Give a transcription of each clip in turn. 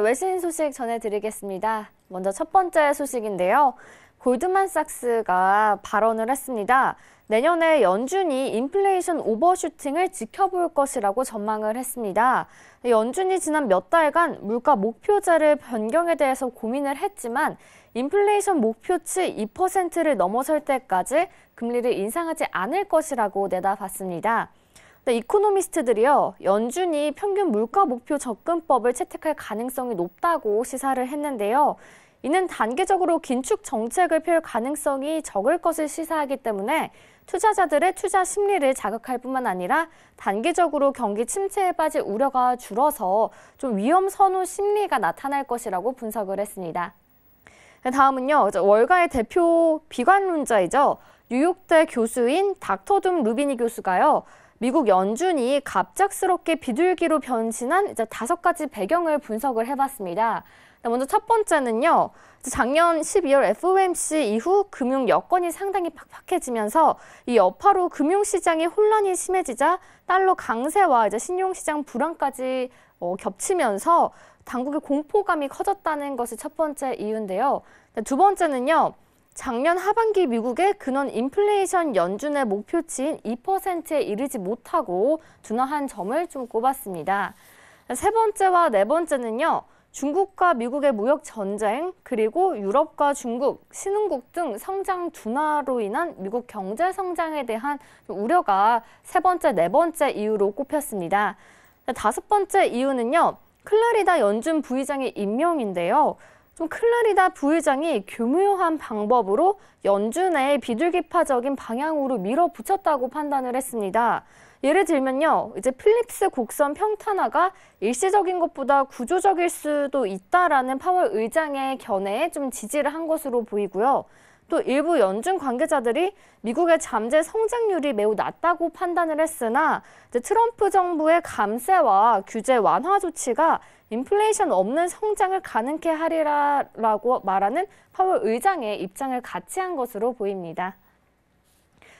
외신 소식 전해드리겠습니다. 먼저 첫 번째 소식인데요. 골드만삭스가 발언을 했습니다. 내년에 연준이 인플레이션 오버슈팅을 지켜볼 것이라고 전망을 했습니다. 연준이 지난 몇 달간 물가 목표자를 변경에 대해서 고민을 했지만 인플레이션 목표치 2%를 넘어설 때까지 금리를 인상하지 않을 것이라고 내다봤습니다. 네, 이코노미스트들이요, 연준이 평균 물가 목표 접근법을 채택할 가능성이 높다고 시사를 했는데요. 이는 단계적으로 긴축 정책을 펼 가능성이 적을 것을 시사하기 때문에 투자자들의 투자 심리를 자극할 뿐만 아니라 단계적으로 경기 침체에 빠질 우려가 줄어서 좀 위험 선호 심리가 나타날 것이라고 분석을 했습니다. 네, 다음은요, 월가의 대표 비관론자이죠. 뉴욕대 교수인 닥터 둠 루비니 교수가요. 미국 연준이 갑작스럽게 비둘기로 변신한 이제 다섯 가지 배경을 분석을 해봤습니다. 먼저 첫 번째는요. 작년 12월 FOMC 이후 금융 여건이 상당히 팍팍해지면서 이 여파로 금융시장의 혼란이 심해지자 달러 강세와 이제 신용시장 불안까지 어, 겹치면서 당국의 공포감이 커졌다는 것이 첫 번째 이유인데요. 두 번째는요. 작년 하반기 미국의 근원 인플레이션 연준의 목표치인 2%에 이르지 못하고 둔화한 점을 좀 꼽았습니다. 세 번째와 네 번째는요. 중국과 미국의 무역 전쟁, 그리고 유럽과 중국, 신흥국 등 성장 둔화로 인한 미국 경제 성장에 대한 우려가 세 번째, 네 번째 이유로 꼽혔습니다. 다섯 번째 이유는요. 클라리다 연준 부의장의 임명인데요. 좀 클라리다 부회장이 교묘한 방법으로 연준의 비둘기파적인 방향으로 밀어붙였다고 판단을 했습니다. 예를 들면요, 이제 필립스 곡선 평탄화가 일시적인 것보다 구조적일 수도 있다라는 파월 의장의 견해에 좀 지지를 한 것으로 보이고요. 또 일부 연준 관계자들이 미국의 잠재 성장률이 매우 낮다고 판단을 했으나 트럼프 정부의 감세와 규제 완화 조치가 인플레이션 없는 성장을 가능케 하리라라고 말하는 파월 의장의 입장을 같이 한 것으로 보입니다.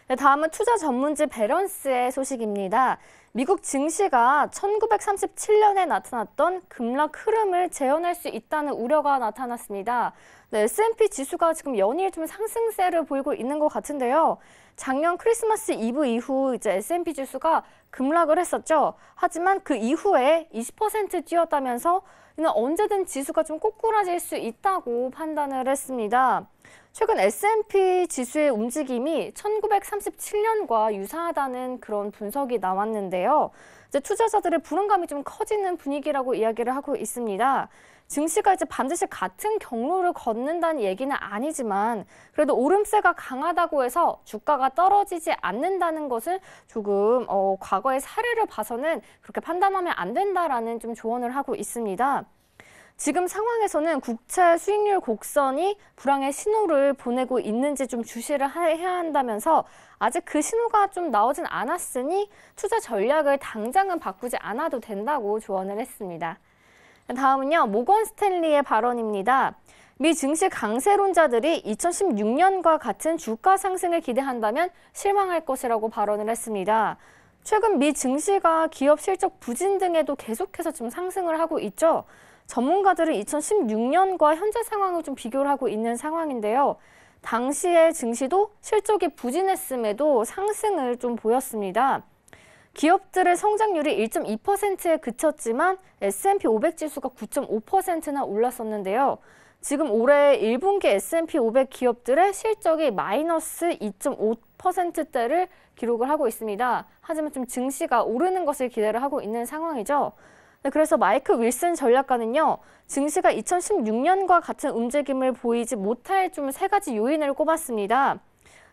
네, 다음은 투자 전문지 베런스의 소식입니다. 미국 증시가 1937년에 나타났던 급락 흐름을 재현할 수 있다는 우려가 나타났습니다. 네, S&P 지수가 지금 연일 좀 상승세를 보이고 있는 것 같은데요. 작년 크리스마스 이브 이후 이제 S&P 지수가 급락을 했었죠. 하지만 그 이후에 20% 뛰었다면서 이는 언제든 지수가 좀 꼬꾸라질 수 있다고 판단을 했습니다. 최근 S&P 지수의 움직임이 1937년과 유사하다는 그런 분석이 나왔는데요. 이제 투자자들의 불안감이 좀 커지는 분위기라고 이야기를 하고 있습니다. 증시가 이제 반드시 같은 경로를 걷는다는 얘기는 아니지만 그래도 오름세가 강하다고 해서 주가가 떨어지지 않는다는 것은 조금 어, 과거의 사례를 봐서는 그렇게 판단하면 안 된다라는 좀 조언을 하고 있습니다. 지금 상황에서는 국채 수익률 곡선이 불황의 신호를 보내고 있는지 좀 주시를 해야 한다면서 아직 그 신호가 좀 나오진 않았으니 투자 전략을 당장은 바꾸지 않아도 된다고 조언을 했습니다. 다음은요, 모건 스탠리의 발언입니다. 미 증시 강세론자들이 2016년과 같은 주가 상승을 기대한다면 실망할 것이라고 발언을 했습니다. 최근 미 증시가 기업 실적 부진 등에도 계속해서 좀 상승을 하고 있죠. 전문가들은 2016년과 현재 상황을 좀 비교를 하고 있는 상황인데요. 당시의 증시도 실적이 부진했음에도 상승을 좀 보였습니다. 기업들의 성장률이 1.2%에 그쳤지만 S&P 500 지수가 9.5%나 올랐었는데요. 지금 올해 1분기 S&P 500 기업들의 실적이 마이너스 2.5%대를 기록을 하고 있습니다. 하지만 좀 증시가 오르는 것을 기대를 하고 있는 상황이죠. 네, 그래서 마이크 윌슨 전략가는요, 증시가 2016년과 같은 움직임을 보이지 못할 좀 세 가지 요인을 꼽았습니다.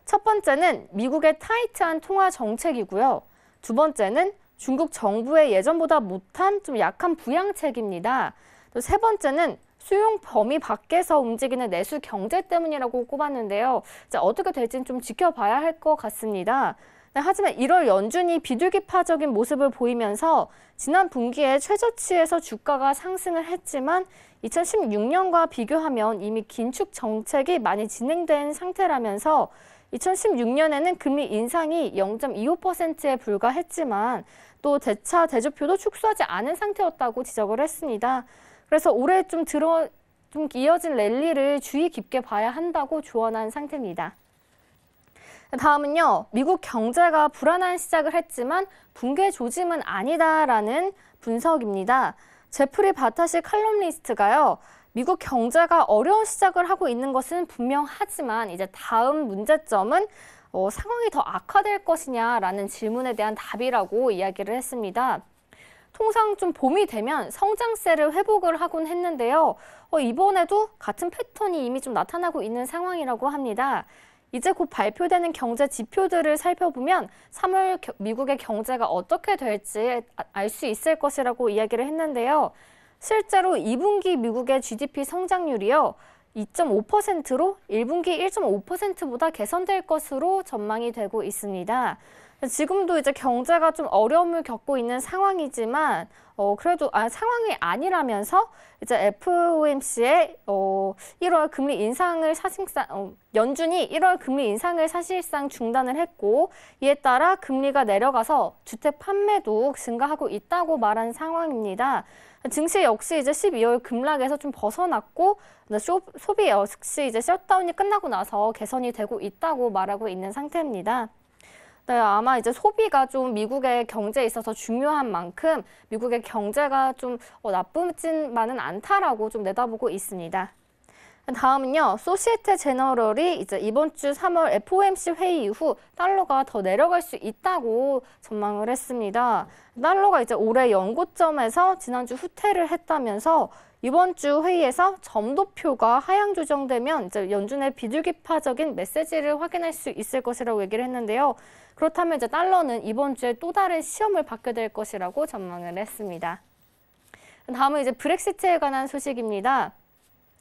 첫 번째는 미국의 타이트한 통화 정책이고요. 두 번째는 중국 정부의 예전보다 못한 좀 약한 부양책입니다. 또 세 번째는 수용 범위 밖에서 움직이는 내수 경제 때문이라고 꼽았는데요. 어떻게 될지는 좀 지켜봐야 할 것 같습니다. 네, 하지만 1월 연준이 비둘기파적인 모습을 보이면서 지난 분기에 최저치에서 주가가 상승을 했지만 2016년과 비교하면 이미 긴축 정책이 많이 진행된 상태라면서 2016년에는 금리 인상이 0.25%에 불과했지만 또 대차 대조표도 축소하지 않은 상태였다고 지적을 했습니다. 그래서 올해 좀 들어 좀 이어진 랠리를 주의 깊게 봐야 한다고 조언한 상태입니다. 다음은요. 미국 경제가 불안한 시작을 했지만 붕괴 조짐은 아니다라는 분석입니다. 제프리 바타시 칼럼니스트가요. 미국 경제가 어려운 시작을 하고 있는 것은 분명하지만 이제 다음 문제점은 어, 상황이 더 악화될 것이냐라는 질문에 대한 답이라고 이야기를 했습니다. 통상 좀 봄이 되면 성장세를 회복을 하곤 했는데요. 어, 이번에도 같은 패턴이 이미 좀 나타나고 있는 상황이라고 합니다. 이제 곧 발표되는 경제 지표들을 살펴보면 3월 미국의 경제가 어떻게 될지 아, 알수 있을 것이라고 이야기를 했는데요. 실제로 2분기 미국의 GDP 성장률이요. 2.5%로 1분기 1.5%보다 개선될 것으로 전망이 되고 있습니다. 지금도 이제 경제가 좀 어려움을 겪고 있는 상황이지만 어, 그래도 아, 상황이 아니라면서 이제 FOMC의 어, 1월 금리 인상을 사실상 어, 연준이 1월 금리 인상을 사실상 중단을 했고 이에 따라 금리가 내려가서 주택 판매도 증가하고 있다고 말한 상황입니다. 증시 역시 이제 12월 급락에서 좀 벗어났고 네, 소비 역시 이제 셧다운이 끝나고 나서 개선이 되고 있다고 말하고 있는 상태입니다. 네, 아마 이제 소비가 좀 미국의 경제에 있어서 중요한 만큼 미국의 경제가 좀 어, 나쁘진만은 않다라고 좀 내다보고 있습니다. 다음은요. 소시에테 제너럴이 이제 이번 주 3월 FOMC 회의 이후 달러가 더 내려갈 수 있다고 전망을 했습니다. 달러가 이제 올해 연고점에서 지난주 후퇴를 했다면서 이번 주 회의에서 점도표가 하향 조정되면 이제 연준의 비둘기파적인 메시지를 확인할 수 있을 것이라고 얘기를 했는데요. 그렇다면 이제 달러는 이번 주에 또 다른 시험을 받게 될 것이라고 전망을 했습니다. 다음은 이제 브렉시트에 관한 소식입니다.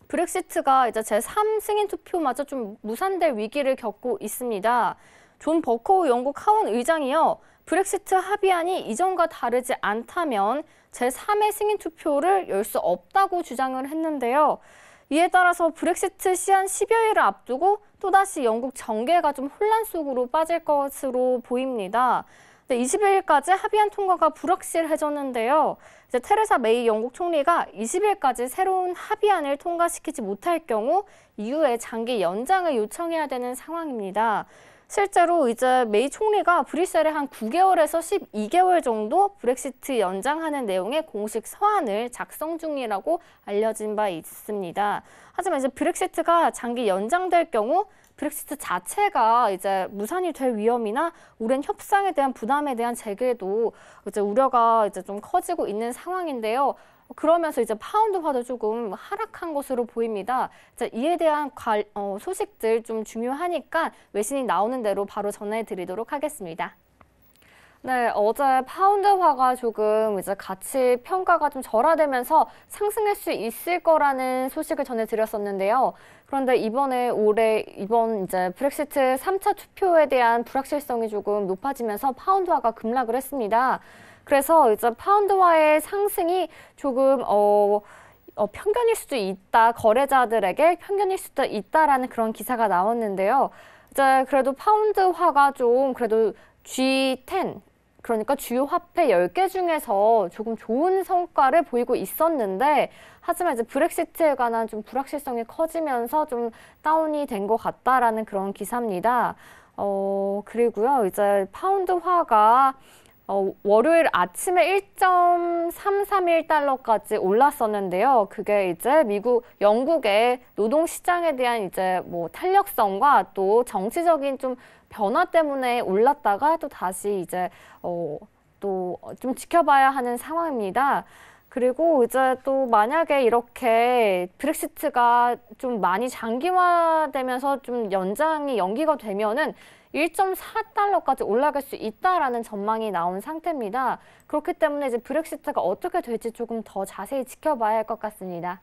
브렉시트가 이제 제3 승인 투표마저 좀 무산될 위기를 겪고 있습니다. 존 버커우 영국 하원 의장이요. 브렉시트 합의안이 이전과 다르지 않다면 제3의 승인 투표를 열 수 없다고 주장을 했는데요. 이에 따라서 브렉시트 시한 10여일을 앞두고 또다시 영국 정계가 좀 혼란 속으로 빠질 것으로 보입니다. 근데 20일까지 합의안 통과가 불확실해졌는데요. 이제 테레사 메이 영국 총리가 20일까지 새로운 합의안을 통과시키지 못할 경우 이후에 장기 연장을 요청해야 되는 상황입니다. 실제로 이제 메이 총리가 브뤼셀에 한 9개월에서 12개월 정도 브렉시트 연장하는 내용의 공식 서한을 작성 중이라고 알려진 바 있습니다. 하지만 이제 브렉시트가 장기 연장될 경우 브렉시트 자체가 이제 무산이 될 위험이나 오랜 협상에 대한 부담에 대한 재개도 이제 우려가 이제 좀 커지고 있는 상황인데요. 그러면서 이제 파운드화도 조금 하락한 것으로 보입니다. 자, 이에 대한 어, 소식들 좀 중요하니까 외신이 나오는 대로 바로 전해드리도록 하겠습니다. 네, 어제 파운드화가 조금 이제 가치 평가가 좀 절하되면서 상승할 수 있을 거라는 소식을 전해드렸었는데요. 그런데 이번에 올해 이번 이제 브렉시트 3차 투표에 대한 불확실성이 조금 높아지면서 파운드화가 급락을 했습니다. 그래서 이제 파운드화의 상승이 조금 어 어, 편견일 수도 있다, 거래자들에게 편견일 수도 있다라는 그런 기사가 나왔는데요. 이제 그래도 파운드화가 좀 그래도 G10 그러니까 주요 화폐 10개 중에서 조금 좋은 성과를 보이고 있었는데 하지만 이제 브렉시트에 관한 좀 불확실성이 커지면서 좀 다운이 된 것 같다라는 그런 기사입니다. 어, 그리고요. 이제 파운드화가 어, 월요일 아침에 1.331달러까지 올랐었는데요. 그게 이제 미국, 영국의 노동 시장에 대한 이제 뭐 탄력성과 또 정치적인 좀 변화 때문에 올랐다가 또 다시 이제 어, 또 좀 지켜봐야 하는 상황입니다. 그리고 이제 또 만약에 이렇게 브렉시트가 좀 많이 장기화되면서 좀 연장이 연기가 되면은 1.4달러까지 올라갈 수 있다라는 전망이 나온 상태입니다. 그렇기 때문에 이제 브렉시트가 어떻게 될지 조금 더 자세히 지켜봐야 할 것 같습니다.